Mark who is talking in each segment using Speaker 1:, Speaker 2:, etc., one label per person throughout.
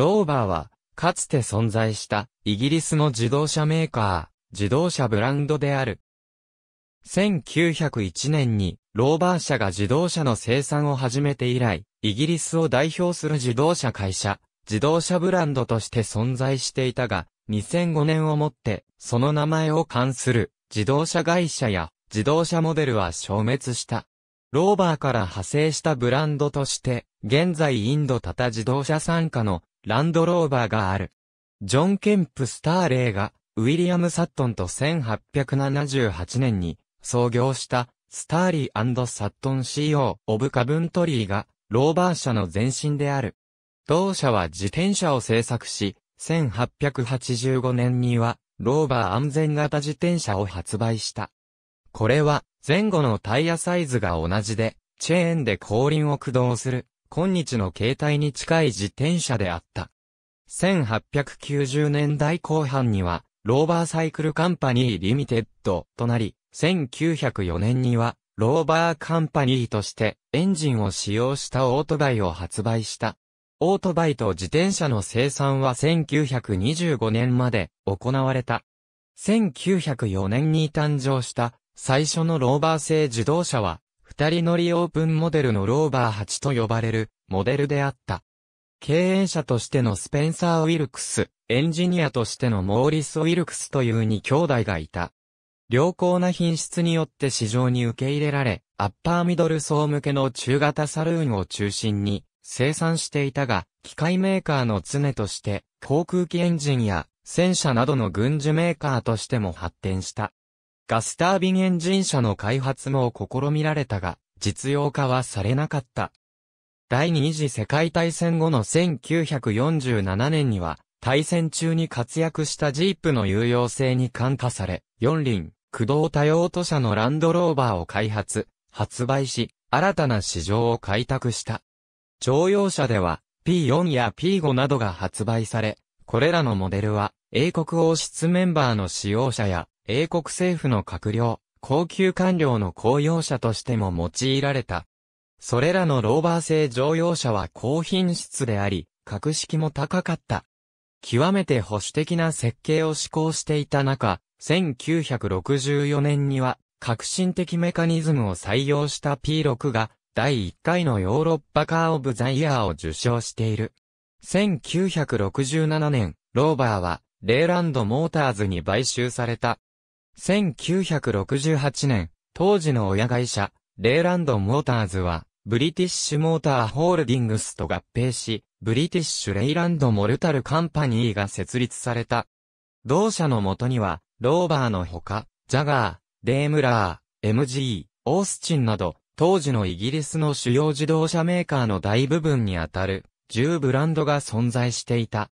Speaker 1: ローバーは、かつて存在した、イギリスの自動車メーカー、自動車ブランドである。1901年に、ローバー社が自動車の生産を始めて以来、イギリスを代表する自動車会社、自動車ブランドとして存在していたが、2005年をもって、その名前を冠する、自動車会社や、自動車モデルは消滅した。ローバーから派生したブランドとして、現在インドタタ自動車傘下のランドローバーがある。ジョン・ケンプ・スターレイが、ウィリアム・サットンと1878年に創業したスターリーサットン CO オブカブントリーがローバー社の前身である。同社は自転車を製作し、1885年にはローバー安全型自転車を発売した。これは前後のタイヤサイズが同じで、チェーンで後輪を駆動する今日の携帯に近い自転車であった。1890年代後半には、ローバーサイクルカンパニーリミテッドとなり、1904年には、ローバーカンパニーとしてエンジンを使用したオートバイを発売した。オートバイと自転車の生産は1925年まで行われた。1904年に誕生した最初のローバー製自動車は二人乗りオープンモデルのローバー8と呼ばれるモデルであった。経営者としてのスペンサー・ウィルクス、エンジニアとしてのモーリス・ウィルクスという二兄弟がいた。良好な品質によって市場に受け入れられ、アッパーミドル層向けの中型サルーンを中心に生産していたが、機械メーカーの常として、航空機エンジンや戦車などの軍需メーカーとしても発展した。ガスタービンエンジン車の開発も試みられたが、実用化はされなかった。第二次世界大戦後の1947年には、大戦中に活躍したジープの有用性に感化され、四輪、駆動多用途車のランドローバーを開発、発売し、新たな市場を開拓した。乗用車では P4 や P5 などが発売され、これらのモデルは英国王室メンバーの使用者や英国政府の閣僚、高級官僚の公用車としても用いられた。それらのローバー製乗用車は高品質であり、格式も高かった。極めて保守的な設計を施行していた中、1964年には革新的メカニズムを採用した P6 が第1回のヨーロッパカー・オブ・ザ・イヤーを受賞している。1967年、ローバーはレーランド・モーターズに買収された。1968年、当時の親会社、レイランド・モーターズは、ブリティッシュ・モーター・ホールディングスと合併し、ブリティッシュ・レイランド・モルタル・カンパニーが設立された。同社の元には、ローバーのほか、ジャガー、デームラー、MG、オースチンなど、当時のイギリスの主要自動車メーカーの大部分にあたる、10ブランドが存在していた。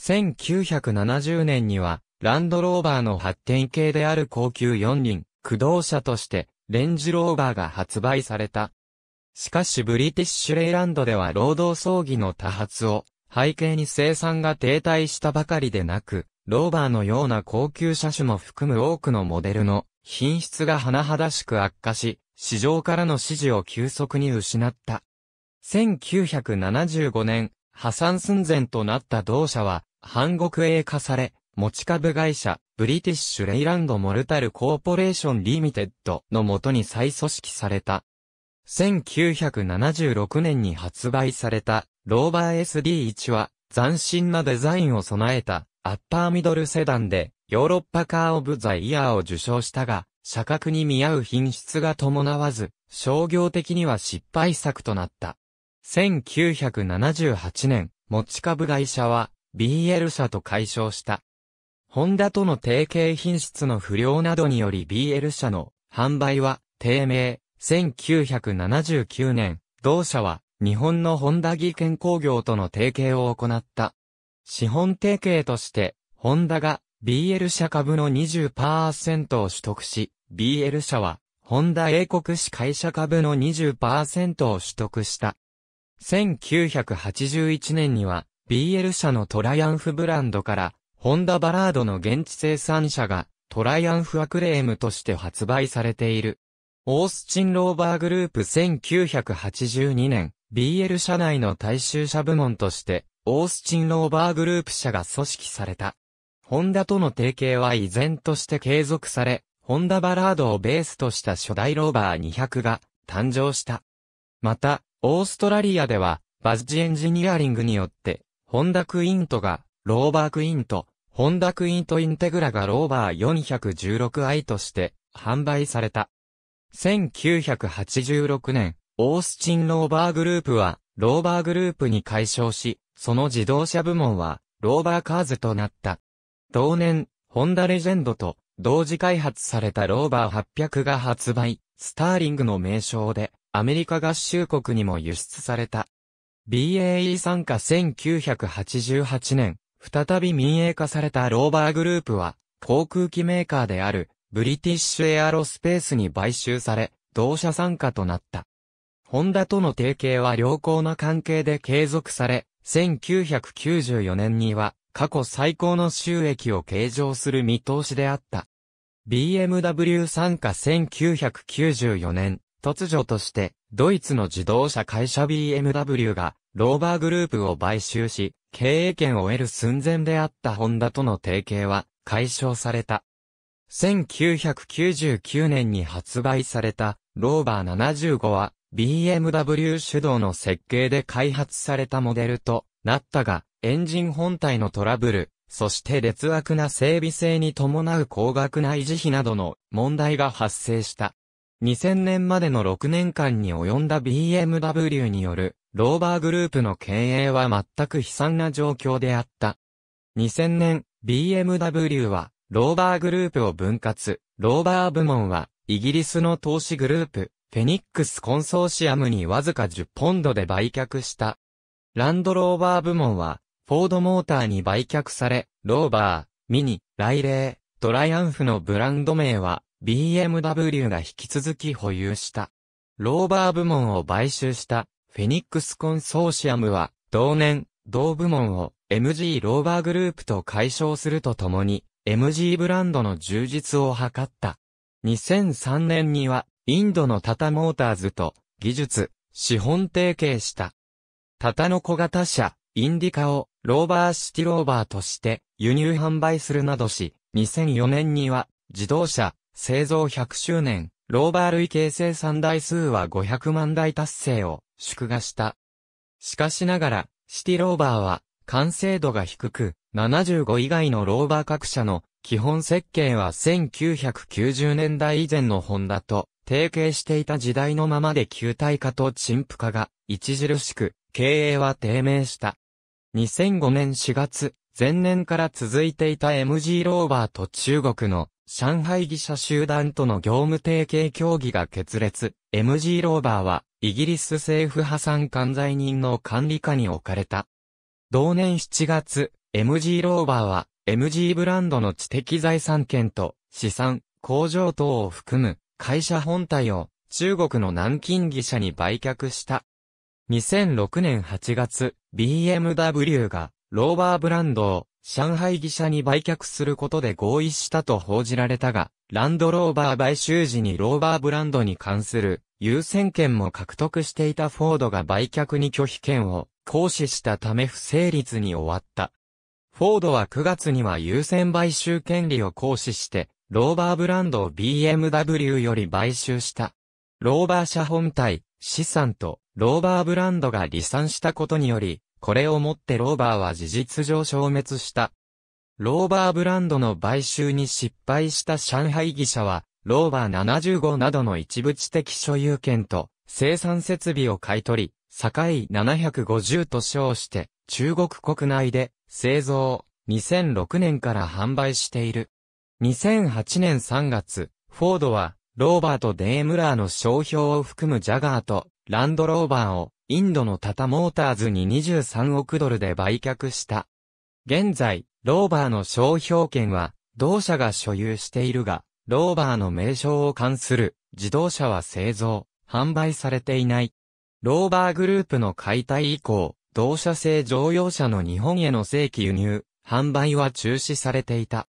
Speaker 1: 1970年には、ランドローバーの発展系である高級四輪、駆動車として、レンジローバーが発売された。しかしブリティッシュレイランドでは労働葬儀の多発を背景に生産が停滞したばかりでなく、ローバーのような高級車種も含む多くのモデルの品質が甚だしく悪化し、市場からの支持を急速に失った。1975年、破産寸前となった同社は、半国営化され、持ち株会社、ブリティッシュレイランドモルタルコーポレーションリミテッドのもとに再組織された。1976年に発売された、ローバー SD1 は、斬新なデザインを備えた、アッパーミドルセダンで、ヨーロッパカーオブザイヤーを受賞したが、社格に見合う品質が伴わず、商業的には失敗作となった。1978年、持ち株会社は、BL 社と解消した。ホンダとの提携品質の不良などにより BL 社の販売は低迷。1979年、同社は日本のホンダ技研工業との提携を行った。資本提携として、ホンダが BL 社株の20%を取得し、BL 社は、ホンダ英国市会社株の20%を取得した。1981年には、BL 社のトライアンフブランドから、ホンダバラードの現地生産車がトライアンフアクレームとして発売されている。オースチンローバーグループ1982年、BL 社内の大衆車部門として、オースチンローバーグループ社が組織された。ホンダとの提携は依然として継続され、ホンダバラードをベースとした初代ローバー200が誕生した。また、オーストラリアでは、バッジエンジニアリングによって、ホンダクイントが、ローバークイント、ホンダクイントインテグラがローバー 416i として販売された。1986年、オースチンローバーグループは、ローバーグループに解消し、その自動車部門は、ローバーカーズとなった。同年、ホンダレジェンドと、同時開発されたローバー800が発売、スターリングの名称で、アメリカ合衆国にも輸出された。BAE 参加1988年、再び民営化されたローバーグループは、航空機メーカーである、ブリティッシュエアロスペースに買収され、同社参加となった。ホンダとの提携は良好な関係で継続され、1994年には過去最高の収益を計上する見通しであった。BMW 参加1994年、突如として、ドイツの自動車会社 BMW が、ローバーグループを買収し、経営権を得る寸前であったホンダとの提携は解消された。1999年に発売されたローバー75は BMW 主導の設計で開発されたモデルとなったが、エンジン本体のトラブル、そして劣悪な整備性に伴う高額な維持費などの問題が発生した。2000年までの6年間に及んだ BMW によるローバーグループの経営は全く悲惨な状況であった。2000年、BMW はローバーグループを分割、ローバー部門はイギリスの投資グループ、フェニックスコンソーシアムにわずか10ポンドで売却した。ランドローバー部門は、フォードモーターに売却され、ローバー、ミニ、ライレー、トライアンフのブランド名は、BMW が引き続き保有した。ローバー部門を買収したフェニックスコンソーシアムは同年、同部門を MG ローバーグループと解消するとともに MG ブランドの充実を図った。2003年にはインドのタタモーターズと技術、資本提携した。タタの小型車、インディカをローバーシティローバーとして輸入販売するなどし、2004年には自動車、製造100周年、ローバー類形成産台数は500万台達成を祝賀した。しかしながら、シティローバーは完成度が低く、75以外のローバー各社の基本設計は1990年代以前のホンダと提携していた時代のままで球体化と陳腐化が著しく経営は低迷した。2005年4月、前年から続いていた MG ローバーと中国の上海技者集団との業務提携協議が決裂、MG ローバーは、イギリス政府破産管財人の管理下に置かれた。同年7月、MG ローバーは、MG ブランドの知的財産権と、資産、工場等を含む、会社本体を、中国の南京技者に売却した。2006年8月、BMW が、ローバーブランドを、上海技社に売却することで合意したと報じられたが、ランドローバー買収時にローバーブランドに関する優先権も獲得していたフォードが売却に拒否権を行使したため不成立に終わった。フォードは9月には優先買収権利を行使して、ローバーブランドを BMW より買収した。ローバー社本体、資産とローバーブランドが離散したことにより、これをもってローバーは事実上消滅した。ローバーブランドの買収に失敗した上海技者は、ローバー75などの一部知的所有権と生産設備を買い取り、境750と称して、中国国内で製造、2006年から販売している。2008年3月、フォードは、ローバーとデームラーの商標を含むジャガーと、ランドローバーを、インドのタタモーターズに23億ドルで売却した。現在、ローバーの商標権は、同社が所有しているが、ローバーの名称を冠する自動車は製造、販売されていない。ローバーグループの解体以降、同社製乗用車の日本への正規輸入、販売は中止されていた。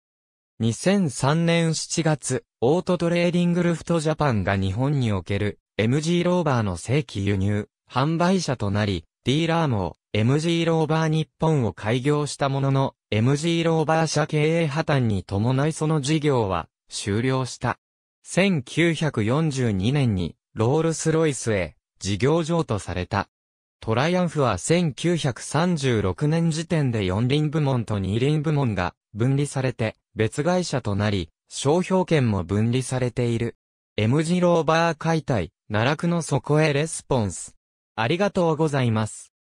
Speaker 1: 2003年7月、オートトレーディングルフトジャパンが日本における MG ローバーの正規輸入、販売者となり、ディーラーも MG ローバー日本を開業したものの、MG ローバー社経営破綻に伴いその事業は終了した。1942年にロールスロイスへ事業譲渡された。トライアンフは1936年時点で4輪部門と2輪部門が分離されて別会社となり、商標権も分離されている。M 字ローバー解体、奈落の底へレスポンス。ありがとうございます。